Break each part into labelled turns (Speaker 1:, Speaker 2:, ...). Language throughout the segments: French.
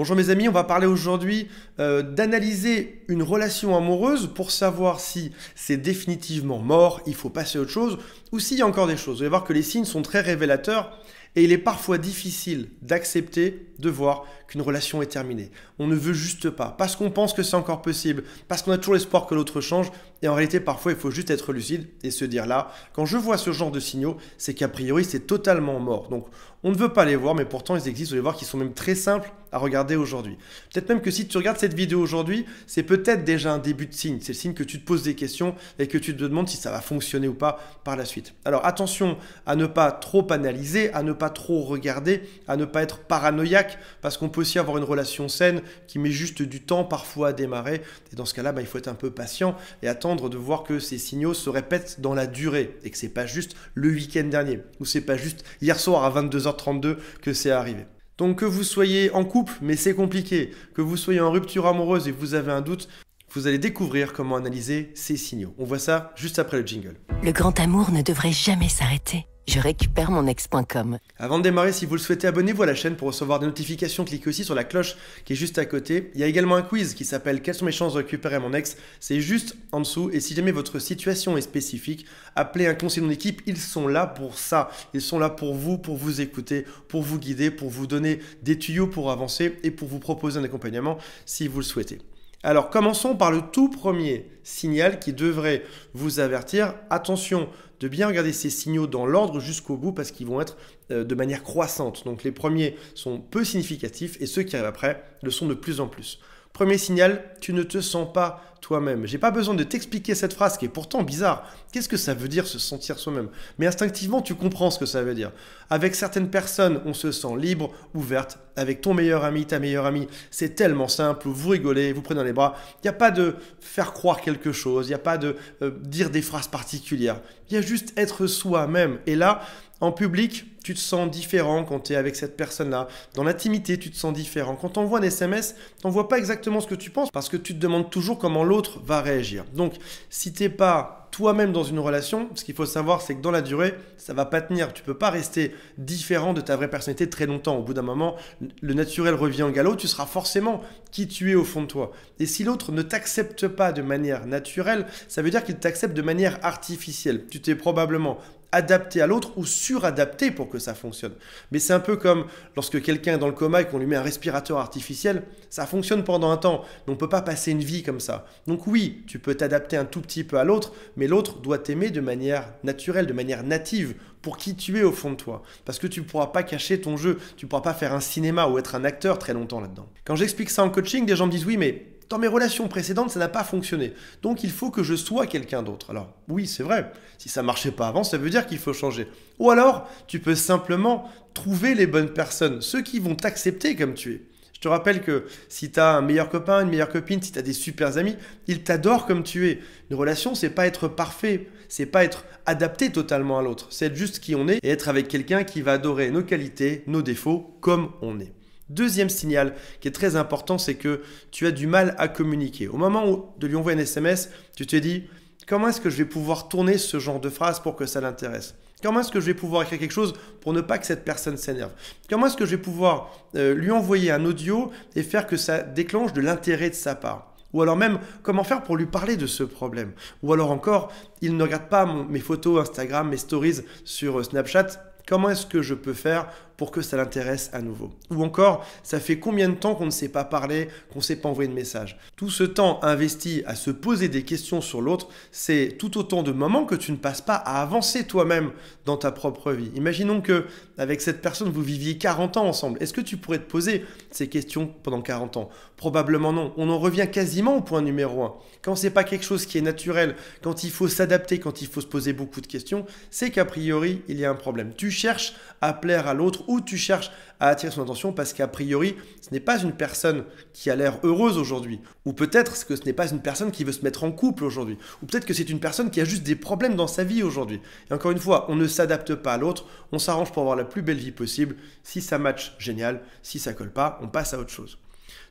Speaker 1: Bonjour mes amis, on va parler aujourd'hui euh, d'analyser une relation amoureuse pour savoir si c'est définitivement mort, il faut passer à autre chose, ou s'il y a encore des choses. Vous allez voir que les signes sont très révélateurs et il est parfois difficile d'accepter de voir qu'une relation est terminée. On ne veut juste pas, parce qu'on pense que c'est encore possible, parce qu'on a toujours l'espoir que l'autre change, et en réalité, parfois, il faut juste être lucide et se dire là, quand je vois ce genre de signaux, c'est qu'a priori, c'est totalement mort. Donc, on ne veut pas les voir, mais pourtant, ils existent. Vous allez voir qu'ils sont même très simples à regarder aujourd'hui. Peut-être même que si tu regardes cette vidéo aujourd'hui, c'est peut-être déjà un début de signe. C'est le signe que tu te poses des questions et que tu te demandes si ça va fonctionner ou pas par la suite. Alors, attention à ne pas trop analyser, à ne pas trop regarder, à ne pas être paranoïaque, parce qu'on peut aussi avoir une relation saine qui met juste du temps parfois à démarrer. Et dans ce cas-là, bah, il faut être un peu patient et attendre de voir que ces signaux se répètent dans la durée et que c'est pas juste le week-end dernier ou c'est pas juste hier soir à 22h32 que c'est arrivé. Donc que vous soyez en couple mais c'est compliqué, que vous soyez en rupture amoureuse et vous avez un doute, vous allez découvrir comment analyser ces signaux. On voit ça juste après le jingle. Le grand amour ne devrait jamais s'arrêter je récupère mon ex.com. Avant de démarrer, si vous le souhaitez, abonnez-vous à la chaîne pour recevoir des notifications. Cliquez aussi sur la cloche qui est juste à côté. Il y a également un quiz qui s'appelle Quelles sont mes chances de récupérer mon ex C'est juste en dessous. Et si jamais votre situation est spécifique, appelez un conseiller de équipe. Ils sont là pour ça. Ils sont là pour vous, pour vous écouter, pour vous guider, pour vous donner des tuyaux pour avancer et pour vous proposer un accompagnement si vous le souhaitez. Alors commençons par le tout premier signal qui devrait vous avertir. Attention de bien regarder ces signaux dans l'ordre jusqu'au bout parce qu'ils vont être euh, de manière croissante. Donc les premiers sont peu significatifs et ceux qui arrivent après le sont de plus en plus. Premier signal, tu ne te sens pas toi-même. J'ai pas besoin de t'expliquer cette phrase qui est pourtant bizarre. Qu'est-ce que ça veut dire se sentir soi-même Mais instinctivement, tu comprends ce que ça veut dire. Avec certaines personnes, on se sent libre, ouverte. Avec ton meilleur ami, ta meilleure amie, c'est tellement simple. Vous rigolez, vous prenez dans les bras. Il n'y a pas de faire croire quelque chose. Il n'y a pas de euh, dire des phrases particulières. Il y a juste être soi-même. Et là, en public, tu te sens différent quand tu es avec cette personne-là. Dans l'intimité, tu te sens différent. Quand voit un SMS, vois pas exactement ce que tu penses parce que tu te demandes toujours comment l'autre va réagir. Donc, si t'es pas toi-même dans une relation, ce qu'il faut savoir, c'est que dans la durée, ça va pas tenir. Tu peux pas rester différent de ta vraie personnalité très longtemps. Au bout d'un moment, le naturel revient en galop, tu seras forcément qui tu es au fond de toi. Et si l'autre ne t'accepte pas de manière naturelle, ça veut dire qu'il t'accepte de manière artificielle. Tu t'es probablement adapté à l'autre ou suradapté pour que ça fonctionne. Mais c'est un peu comme lorsque quelqu'un est dans le coma et qu'on lui met un respirateur artificiel, ça fonctionne pendant un temps, mais on ne peut pas passer une vie comme ça. Donc oui, tu peux t'adapter un tout petit peu à l'autre, mais l'autre doit t'aimer de manière naturelle, de manière native, pour qui tu es au fond de toi. Parce que tu ne pourras pas cacher ton jeu, tu ne pourras pas faire un cinéma ou être un acteur très longtemps là-dedans. Quand j'explique ça en coaching, des gens me disent oui, mais dans mes relations précédentes, ça n'a pas fonctionné. Donc il faut que je sois quelqu'un d'autre. Alors oui, c'est vrai, si ça ne marchait pas avant, ça veut dire qu'il faut changer. Ou alors, tu peux simplement trouver les bonnes personnes, ceux qui vont t'accepter comme tu es. Je te rappelle que si tu as un meilleur copain, une meilleure copine, si tu as des super amis, ils t'adorent comme tu es. Une relation, c'est pas être parfait, c'est pas être adapté totalement à l'autre, c'est être juste qui on est et être avec quelqu'un qui va adorer nos qualités, nos défauts, comme on est. Deuxième signal qui est très important, c'est que tu as du mal à communiquer. Au moment où de lui envoyer un SMS, tu te dis comment est-ce que je vais pouvoir tourner ce genre de phrase pour que ça l'intéresse Comment est-ce que je vais pouvoir écrire quelque chose pour ne pas que cette personne s'énerve Comment est-ce que je vais pouvoir euh, lui envoyer un audio et faire que ça déclenche de l'intérêt de sa part ou alors même, comment faire pour lui parler de ce problème Ou alors encore, il ne regarde pas mes photos Instagram, mes stories sur euh, Snapchat. Comment est-ce que je peux faire pour que ça l'intéresse à nouveau. Ou encore, ça fait combien de temps qu'on ne s'est pas parlé, qu'on ne s'est pas envoyé de message. Tout ce temps investi à se poser des questions sur l'autre, c'est tout autant de moments que tu ne passes pas à avancer toi-même dans ta propre vie. Imaginons que avec cette personne, vous viviez 40 ans ensemble. Est-ce que tu pourrais te poser ces questions pendant 40 ans Probablement non. On en revient quasiment au point numéro 1. Quand ce n'est pas quelque chose qui est naturel, quand il faut s'adapter, quand il faut se poser beaucoup de questions, c'est qu'a priori, il y a un problème. Tu cherches à plaire à l'autre ou tu cherches à attirer son attention parce qu'a priori, ce n'est pas une personne qui a l'air heureuse aujourd'hui. Ou peut-être que ce n'est pas une personne qui veut se mettre en couple aujourd'hui. Ou peut-être que c'est une personne qui a juste des problèmes dans sa vie aujourd'hui. Et encore une fois, on ne s'adapte pas à l'autre, on s'arrange pour avoir la plus belle vie possible. Si ça match, génial. Si ça colle pas, on passe à autre chose.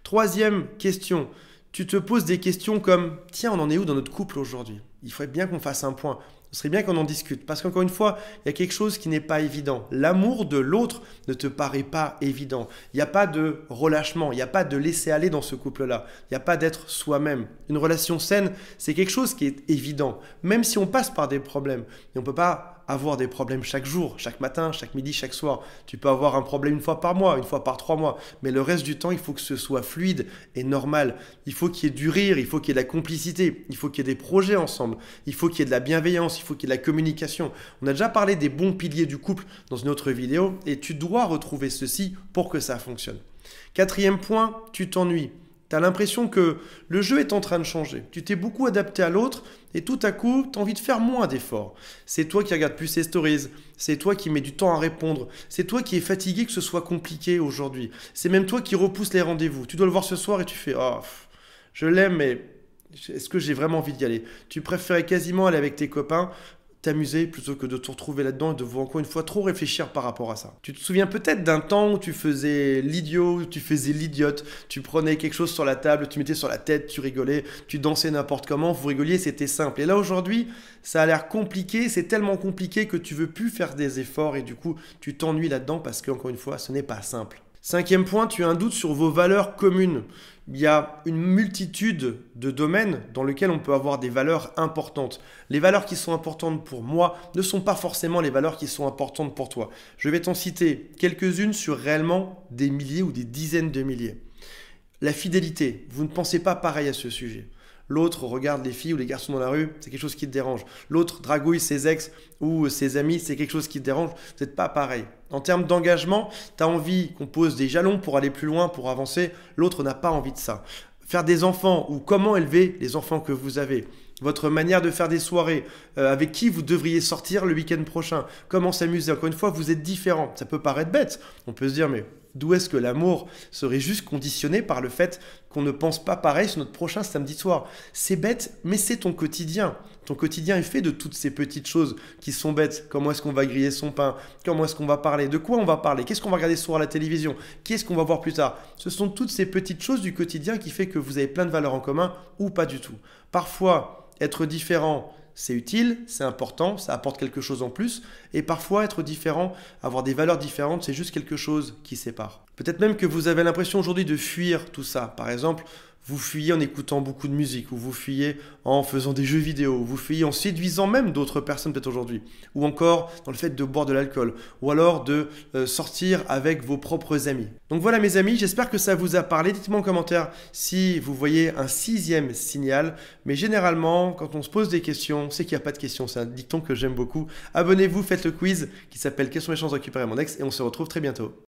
Speaker 1: Troisième question, tu te poses des questions comme tiens, on en est où dans notre couple aujourd'hui Il faudrait bien qu'on fasse un point. Ce serait bien qu'on en discute, parce qu'encore une fois, il y a quelque chose qui n'est pas évident. L'amour de l'autre ne te paraît pas évident. Il n'y a pas de relâchement, il n'y a pas de laisser aller dans ce couple-là. Il n'y a pas d'être soi-même. Une relation saine, c'est quelque chose qui est évident, même si on passe par des problèmes. Et on ne peut pas avoir des problèmes chaque jour, chaque matin, chaque midi, chaque soir. Tu peux avoir un problème une fois par mois, une fois par trois mois, mais le reste du temps, il faut que ce soit fluide et normal. Il faut qu'il y ait du rire, il faut qu'il y ait de la complicité, il faut qu'il y ait des projets ensemble, il faut qu'il y ait de la bienveillance, il faut qu'il y ait de la communication. On a déjà parlé des bons piliers du couple dans une autre vidéo et tu dois retrouver ceci pour que ça fonctionne. Quatrième point, tu t'ennuies. Tu as l'impression que le jeu est en train de changer. Tu t'es beaucoup adapté à l'autre et tout à coup, tu as envie de faire moins d'efforts. C'est toi qui regardes plus ses stories, c'est toi qui mets du temps à répondre, c'est toi qui es fatigué que ce soit compliqué aujourd'hui. C'est même toi qui repousse les rendez-vous. Tu dois le voir ce soir et tu fais "Oh, je l'aime mais est-ce que j'ai vraiment envie d'y aller Tu préférais quasiment aller avec tes copains t'amuser plutôt que de te retrouver là-dedans et de vous encore une fois trop réfléchir par rapport à ça. Tu te souviens peut-être d'un temps où tu faisais l'idiot, tu faisais l'idiote, tu prenais quelque chose sur la table, tu mettais sur la tête, tu rigolais, tu dansais n'importe comment, vous rigoliez, c'était simple. Et là aujourd'hui, ça a l'air compliqué, c'est tellement compliqué que tu veux plus faire des efforts et du coup, tu t'ennuies là-dedans parce que encore une fois, ce n'est pas simple. Cinquième point, tu as un doute sur vos valeurs communes. Il y a une multitude de domaines dans lesquels on peut avoir des valeurs importantes. Les valeurs qui sont importantes pour moi ne sont pas forcément les valeurs qui sont importantes pour toi. Je vais t'en citer quelques-unes sur réellement des milliers ou des dizaines de milliers. La fidélité, vous ne pensez pas pareil à ce sujet. L'autre regarde les filles ou les garçons dans la rue, c'est quelque chose qui te dérange. L'autre dragouille ses ex ou ses amis, c'est quelque chose qui te dérange. Vous n'êtes pas pareil. En termes d'engagement, tu as envie qu'on pose des jalons pour aller plus loin, pour avancer. L'autre n'a pas envie de ça. Faire des enfants ou comment élever les enfants que vous avez votre manière de faire des soirées, euh, avec qui vous devriez sortir le week-end prochain, comment s'amuser. Encore une fois, vous êtes différent. Ça peut paraître bête. On peut se dire, mais D'où est-ce que l'amour serait juste conditionné par le fait qu'on ne pense pas pareil sur notre prochain samedi soir C'est bête, mais c'est ton quotidien. Ton quotidien est fait de toutes ces petites choses qui sont bêtes. Comment est-ce qu'on va griller son pain Comment est-ce qu'on va parler De quoi on va parler Qu'est-ce qu'on va regarder ce soir à la télévision Qu'est-ce qu'on va voir plus tard Ce sont toutes ces petites choses du quotidien qui fait que vous avez plein de valeurs en commun ou pas du tout. Parfois, être différent, c'est utile, c'est important, ça apporte quelque chose en plus. Et parfois, être différent, avoir des valeurs différentes, c'est juste quelque chose qui sépare. Peut-être même que vous avez l'impression aujourd'hui de fuir tout ça. Par exemple, vous fuyez en écoutant beaucoup de musique, ou vous fuyez en faisant des jeux vidéo, ou vous fuyez en séduisant même d'autres personnes peut-être aujourd'hui, ou encore dans le fait de boire de l'alcool, ou alors de euh, sortir avec vos propres amis. Donc voilà mes amis, j'espère que ça vous a parlé. Dites-moi en commentaire si vous voyez un sixième signal, mais généralement quand on se pose des questions, c'est qu'il n'y a pas de questions, c'est un dicton que j'aime beaucoup. Abonnez-vous, faites le quiz qui s'appelle Quelles sont mes chances de récupérer mon ex, et on se retrouve très bientôt.